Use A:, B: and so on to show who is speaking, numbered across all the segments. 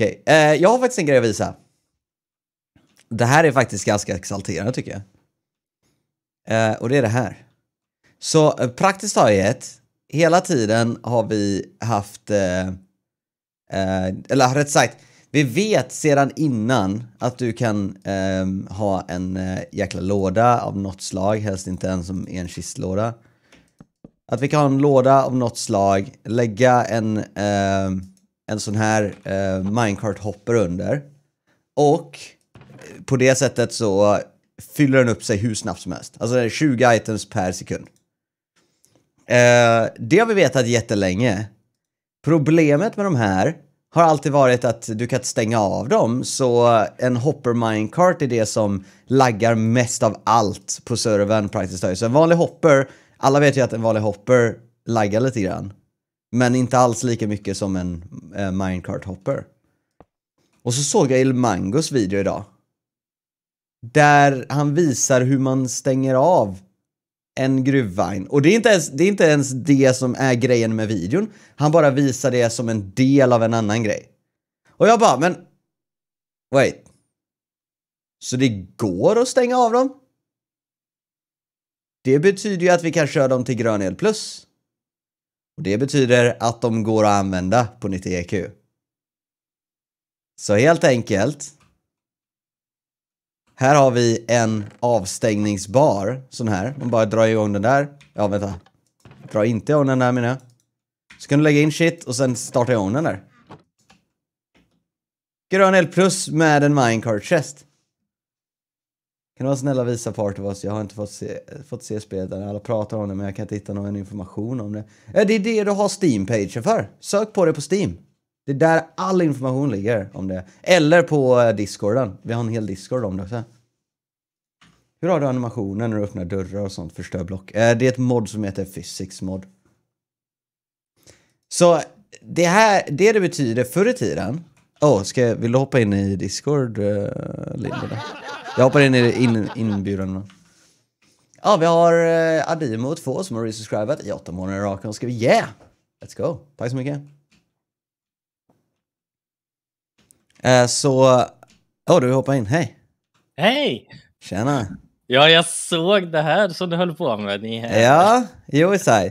A: Okej, okay. eh, jag har faktiskt en grej att visa. Det här är faktiskt ganska exalterande tycker jag. Eh, och det är det här. Så eh, praktiskt taget, hela tiden har vi haft, eh, eh, eller rätt sagt, vi vet sedan innan att du kan ehm, ha en eh, jäkla låda av något slag, helst inte en som är en kistlåda. Att vi kan ha en låda av något slag, lägga en ehm, en sån här eh, minecart-hopper under. Och på det sättet så fyller den upp sig hur snabbt som helst. Alltså det är 20 items per sekund. Eh, det har vi vetat jättelänge. Problemet med de här har alltid varit att du kan stänga av dem, så en hopper minecart är det som laggar mest av allt på servern praktiskt taget. Så en vanlig hopper, alla vet ju att en vanlig hopper laggar lite grann. Men inte alls lika mycket som en eh, minecart hopper. Och så såg jag Il Mangos video idag. Där han visar hur man stänger av en gruvvagn. Och det är, inte ens, det är inte ens det som är grejen med videon. Han bara visar det som en del av en annan grej. Och jag bara, men... Wait. Så det går att stänga av dem? Det betyder ju att vi kan köra dem till grön el plus. Och Det betyder att de går att använda på 90EQ. Så helt enkelt. Här har vi en avstängningsbar sån här. Man bara drar igång den där. Ja, vänta. Dra inte igång den där menar jag. Så kan du lägga in shit och sen starta igång den där. Grön L plus med en minecart chest. Kan du vara snälla och visa Part of Us? Jag har inte fått se, fått se spelet än. Alla pratar om det men jag kan inte hitta någon information om det. det är det du har Steam-pagen för. Sök på det på Steam. Det är där all information ligger om det. Eller på eh, discorden. Vi har en hel discord om det också. Hur har du animationen när du öppnar dörrar och sånt förstör block? Eh, det är ett mod som heter Physics Mod. Så det här, det det betyder förr i tiden Oh, ska jag, vill du hoppa in i Discord, uh, Linda? Jag hoppar in i in, inbjudan. Ja, vi har uh, eh, Adimo2 som har resubscribat i åtta månader raka och, och yeah! Let's go! Tack så mycket. Uh, så... Åh, oh, du hoppar in. Hej! Hej! Tjena!
B: Ja, jag såg det här som du höll på med. Ni
A: Ja, jo, så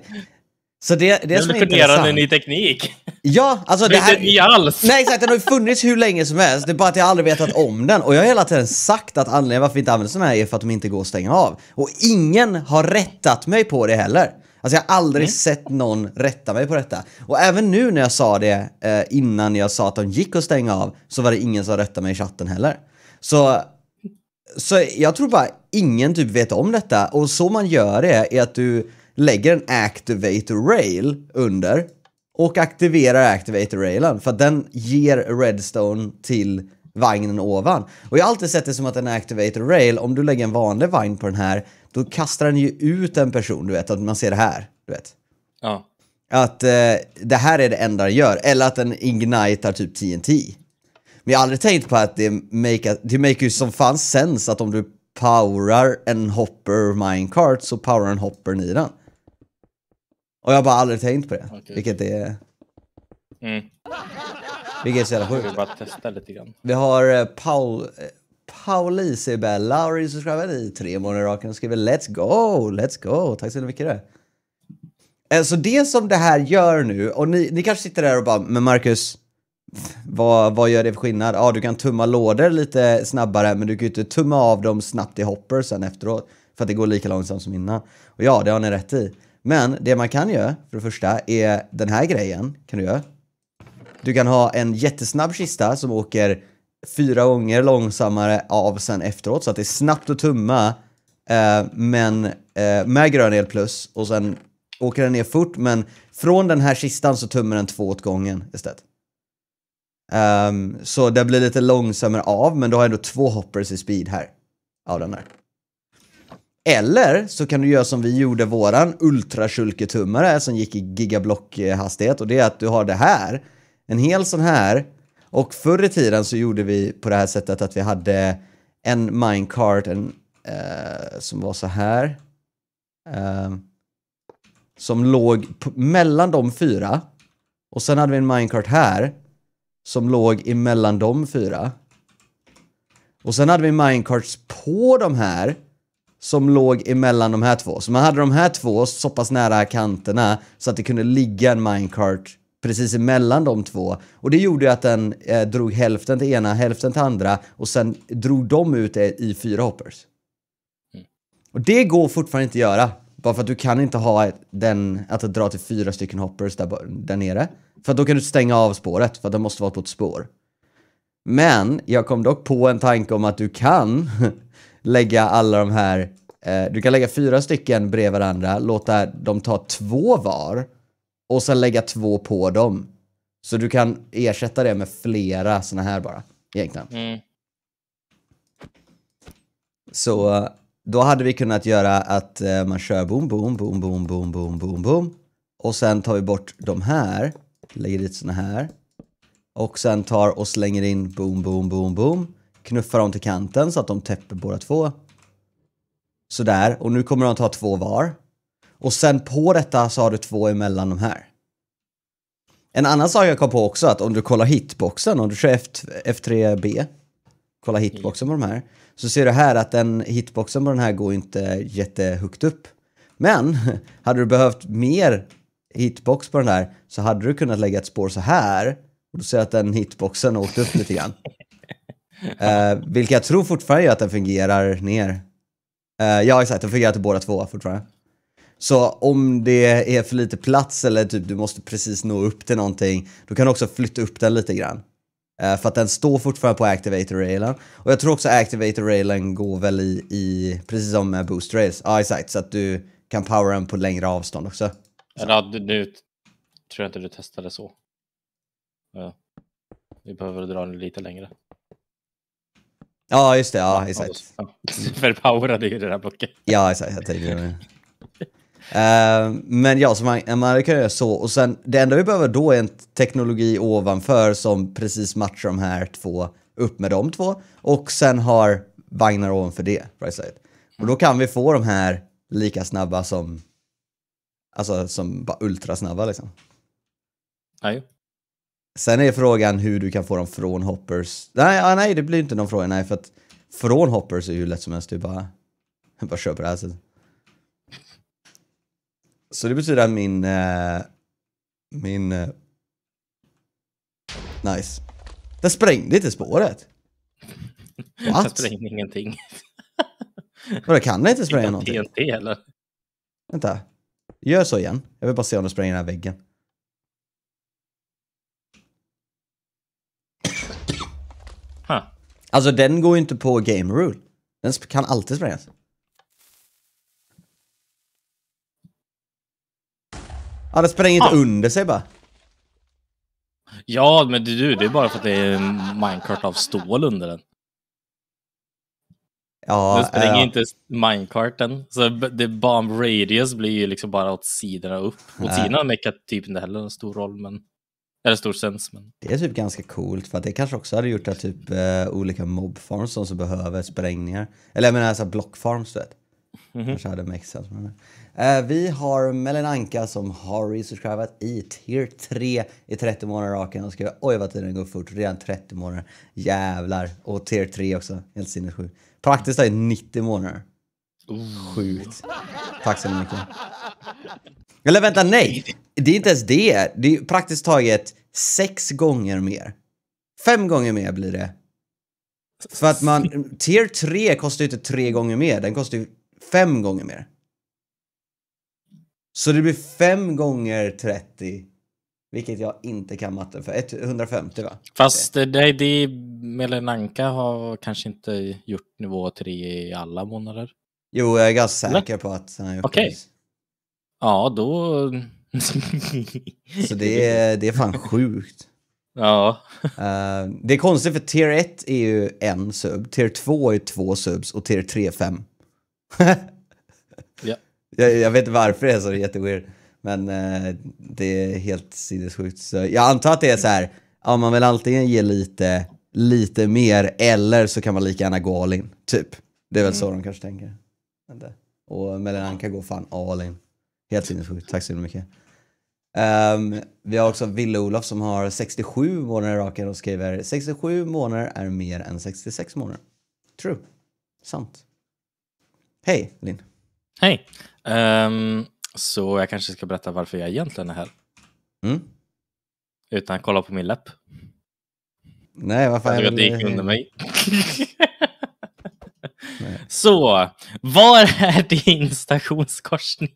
A: Så det, det, som är intressant... Jag ny
B: teknik.
A: Ja, alltså det, det här... inte alls. Nej exakt, den har ju funnits hur länge som helst. Det är bara att jag aldrig vetat om den. Och jag har hela tiden sagt att anledningen varför vi inte använder sådana här är för att de inte går att stänga av. Och ingen har rättat mig på det heller. Alltså jag har aldrig mm. sett någon rätta mig på detta. Och även nu när jag sa det eh, innan jag sa att de gick att stänga av så var det ingen som rättade mig i chatten heller. Så, så jag tror bara ingen typ vet om detta. Och så man gör det är att du lägger en activate rail under och aktiverar Activator Railen för att den ger Redstone till vagnen ovan. Och jag har alltid sett det som att en Activator Rail, om du lägger en vanlig vagn på den här, då kastar den ju ut en person, du vet, att man ser det här, du vet. Ja. Att eh, det här är det enda den gör, eller att den igniter typ TNT. Men jag har aldrig tänkt på att det make, a, det make ju som fan sens att om du powerar en hopper minecart så powerar en hopper i den. Och jag har bara aldrig tänkt på det. Okay. Vilket är... Mm. Vilket är så jävla sjukt. Vi bara testa lite grann. Vi har eh, Paul... Eh, Pauli Sebel Lauri som i tre månader raken och skriver Let's go, let's go. Tack så mycket. Det. Eh, så alltså det som det här gör nu, och ni, ni kanske sitter där och bara, men Marcus, vad, vad gör det för skillnad? Ja, du kan tumma lådor lite snabbare, men du kan ju inte tumma av dem snabbt i hopper sen efteråt, för att det går lika långsamt som innan. Och ja, det har ni rätt i. Men det man kan göra, för det första, är den här grejen. Kan du göra. Du kan ha en jättesnabb kista som åker fyra gånger långsammare av sen efteråt, så att det är snabbt att tumma, eh, men eh, med grön el plus, och sen åker den ner fort, men från den här kistan så tummar den två åt gången istället. Um, så det blir lite långsammare av, men du har ändå två hoppers i speed här. Av den här. Eller så kan du göra som vi gjorde våran ultrasulketummare som gick i gigablockhastighet och det är att du har det här. En hel sån här. Och förr i tiden så gjorde vi på det här sättet att vi hade en minecart en, eh, som var så här. Eh, som låg mellan de fyra. Och sen hade vi en minecart här som låg emellan de fyra. Och sen hade vi minecarts på de här som låg emellan de här två. Så man hade de här två så pass nära kanterna så att det kunde ligga en minecart precis emellan de två. Och det gjorde ju att den eh, drog hälften till ena, hälften till andra och sen drog de ut det i fyra hoppers. Mm. Och det går fortfarande inte att göra. Bara för att du kan inte ha den, att dra till fyra stycken hoppers där, där nere. För då kan du stänga av spåret, för att det måste vara på ett spår. Men jag kom dock på en tanke om att du kan lägga alla de här, eh, du kan lägga fyra stycken bredvid varandra, låta dem ta två var och sen lägga två på dem. Så du kan ersätta det med flera såna här bara, egentligen. Mm. Så eh, då hade vi kunnat göra att eh, man kör boom, boom, boom, boom, boom, boom, boom, boom. Och sen tar vi bort de här, lägger dit såna här. Och sen tar och slänger in boom, boom, boom, boom knuffar dem till kanten så att de täpper båda två. Sådär, och nu kommer de ta två var. Och sen på detta så har du två emellan de här. En annan sak jag kom på också att om du kollar hitboxen, om du kör F3B, kolla hitboxen på de här, så ser du här att den hitboxen på den här går inte jättehögt upp. Men hade du behövt mer hitbox på den här så hade du kunnat lägga ett spår så här och då ser jag att den hitboxen åkte upp lite grann. Eh, vilket jag tror fortfarande gör att den fungerar ner. Eh, ja, exakt. Den fungerar till båda två fortfarande. Så om det är för lite plats eller typ du måste precis nå upp till någonting, då kan du också flytta upp den lite grann. Eh, för att den står fortfarande på activator-railen. Och jag tror också activator-railen går väl i, i, precis som med boost rails. Ja, ah, exakt. Så att du kan powera den på längre avstånd också.
B: Så. Ja, nu tror jag inte du testade så. Ja. Vi behöver dra den lite längre.
A: Ja, just det. Ja, exakt.
B: Superpowerade ju det där blocket.
A: Ja, exakt. Jag tänkte det. Uh, men ja, så man, man kan göra så. Och sen, det enda vi behöver då är en teknologi ovanför som precis matchar de här två, upp med de två. Och sen har vagnar ovanför det, right side. Och då kan vi få de här lika snabba som, alltså som bara ultrasnabba liksom. Ja, Sen är frågan hur du kan få dem från hoppers. Nej, ah, nej det blir inte någon fråga. Nej, för att från hoppers är ju lätt som helst. Du bara, bara kör på det här sättet. Så det betyder att min... Eh, min... Eh, nice. Den sprängde inte spåret. What? Den
B: sprängde ingenting.
A: Vadå, kan den inte spränga någonting? TNT eller? Vänta. Gör så igen. Jag vill bara se om den spränger den här väggen. Alltså den går ju inte på game rule. Den kan alltid sprängas. Ja, den spränger inte ah. under sig bara.
B: Ja, men du, det är bara för att det är en minecart av stål under den. Ja, den spränger äh, ja. inte minecarten. Så the bomb radius blir ju liksom bara åt sidorna upp. Åt sidorna mekar typ inte heller någon stor roll, men... Eller stor sens. Men...
A: Det är typ ganska coolt för att det kanske också hade gjort att typ eh, olika mobfarms som, som behöver sprängningar. Eller jag menar alltså blockfarms du vet. Mm -hmm. Kanske hade make sense. Eh, vi har Melin Anka som har resubscribat i tier 3 i 30 månader raken och skriver oj vad tiden går fort, redan 30 månader. Jävlar. Och tier 3 också, helt sinnessjukt. Praktiskt är 90 månader. Oh. Sjukt. Tack så mycket. Eller vänta, nej! Det är inte ens det. Det är praktiskt taget sex gånger mer. Fem gånger mer blir det. För att man, tier 3 kostar ju inte tre gånger mer, den kostar ju fem gånger mer. Så det blir fem gånger 30, vilket jag inte kan matten för. 150 va?
B: Fast det, det, det Melenanka har kanske inte gjort nivå 3 i alla månader. Jo, jag är ganska säker på att han har gjort okay. det. Ja, då så
A: det är, det är fan sjukt.
B: Ja. Uh,
A: det är konstigt för tier 1 är ju en sub, tier 2 är två subs och tier 3 fem. ja. Jag, jag, vet inte varför det är så, det är jätteweird. Men uh, det är helt sinnessjukt. Så jag antar att det är så här, ja man vill antingen ge lite, lite mer eller så kan man lika gärna gå all in, typ. Det är väl mm. så de kanske tänker. Och Melananka går fan all in. Helt sinnessjukt, tack så mycket. Um, vi har också Ville Olof som har 67 månader i och skriver 67 månader är mer än 66 månader. True. Sant.
B: Hej, Linn. Hej. Um, så jag kanske ska berätta varför jag egentligen är här. Mm. Utan att kolla på min läpp. Nej, varför? Jag att det gick under mig. Så, var är din stationskorsning?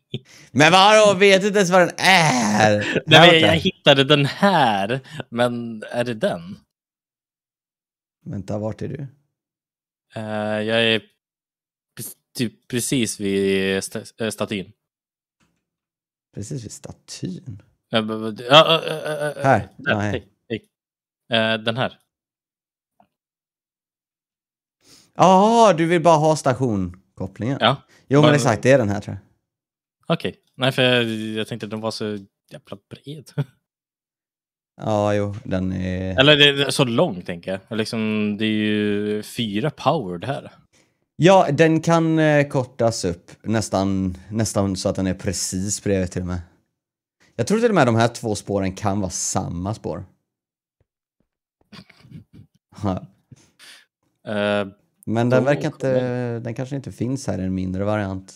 B: Men vadå, vet du inte ens var den är? Nej, jag, jag hittade den här, men är det den?
A: Vänta, vart är du?
B: Uh, jag är typ precis vid st eh, statyn. Precis vid statyn? Uh, uh, här. Nej. Den här.
A: Jaha, du vill bara ha stationkopplingen? Ja. Jo, men exakt, det är den här tror jag.
B: Okej. Okay. Nej, för jag, jag tänkte att den var så jävla bred. Ja, jo, den
A: är... Eller det är så
B: lång, tänker jag. Liksom, det är ju fyra power det här.
A: Ja, den kan eh, kortas upp nästan, nästan så att den är precis bredvid till och med. Jag tror till och med de här två spåren kan vara samma spår. uh,
B: Men den verkar
A: inte, den kanske inte finns här, i en mindre variant.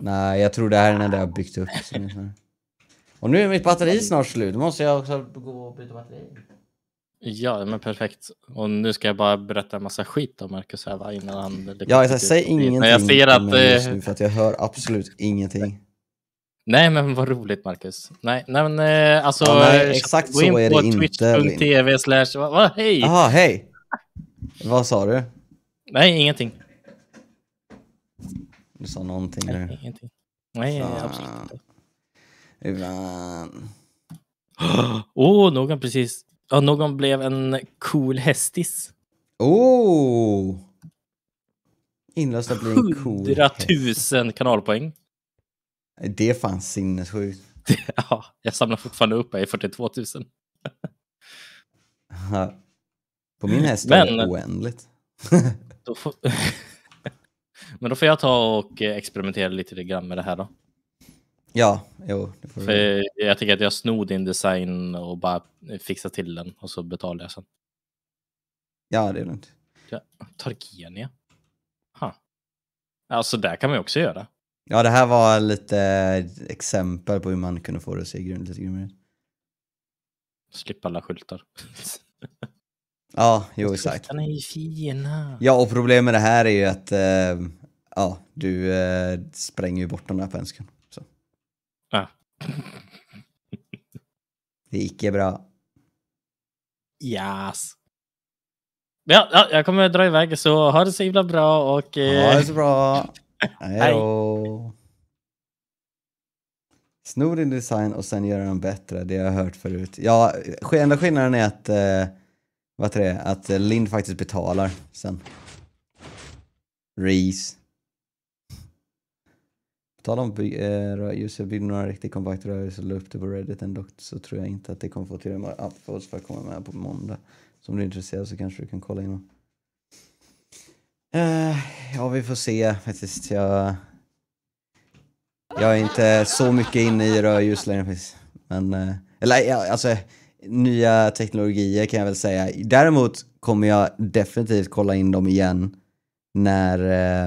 A: Nej, jag tror det här är den enda jag har byggt upp. Och
B: nu är mitt batteri snart slut, då måste jag också
A: gå och byta batteri.
B: Ja, men perfekt. Och nu ska jag bara berätta en massa skit om Marcus här va? innan han... Ja, jag säger, säg ingenting men jag ser att, eh, nu för att
A: jag hör absolut ingenting.
B: Nej, men vad roligt Marcus. Nej, nej men eh, alltså... Ja, nej, eh, exakt så är det inte. Gå in på twitch.tv slash... Hej! Jaha,
A: hej! Vad sa du?
B: Nej, ingenting. Du sa någonting Nej, nu. Ingenting. Nej, absolut inte. Ibland. Åh, oh, någon precis. Ja, någon blev en cool hästis. Oh! Inlösta blir en cool 100 000 kanalpoäng. Det är fan sinnessjukt. ja, jag samlar fortfarande upp mig i 42 000. På min häst är det oändligt. då får... Men då får jag ta och eh, experimentera lite grann med det här då. Ja, jo. För jag tycker att jag snod din design och bara fixar till den och så betalar jag sen.
A: Ja, det är lugnt.
B: Tarkenia. Huh. Ja, så alltså, där kan man ju också göra.
A: Ja, det här var lite exempel på hur man kunde få det att se lite grymmare ut. Slippa alla skyltar. Ja, jo exakt.
B: Tuftarna är ju fina.
A: Ja, och problemet med det här är ju att eh, ja, du eh, spränger ju bort den där pensken. Så. Ja. det är icke bra.
B: Yes. Ja, ja, jag kommer dra iväg så ha det så himla bra och... Eh... Ha det så bra. Hej då.
A: Snor din design och sen gör den bättre, det har jag hört förut. Ja, enda skillnaden är att eh, vad är det, att eh, Lind faktiskt betalar sen. Reese. På tal om äh, just vill några riktig kompaktrörelse la upp det på Reddit ändå så tror jag inte att det kommer få tillräckligt med upvotes för att komma med på måndag. Så om du är intresserad så kanske du kan kolla in eh, Ja, vi får se faktiskt. Jag, jag är inte så mycket inne i rödljus längre faktiskt. Men, eller ja, alltså nya teknologier kan jag väl säga. Däremot kommer jag definitivt kolla in dem igen när eh,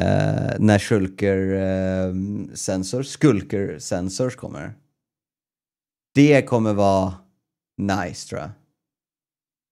A: eh när Shulker eh, sensors, Skulker sensors kommer. Det kommer vara nice tror jag.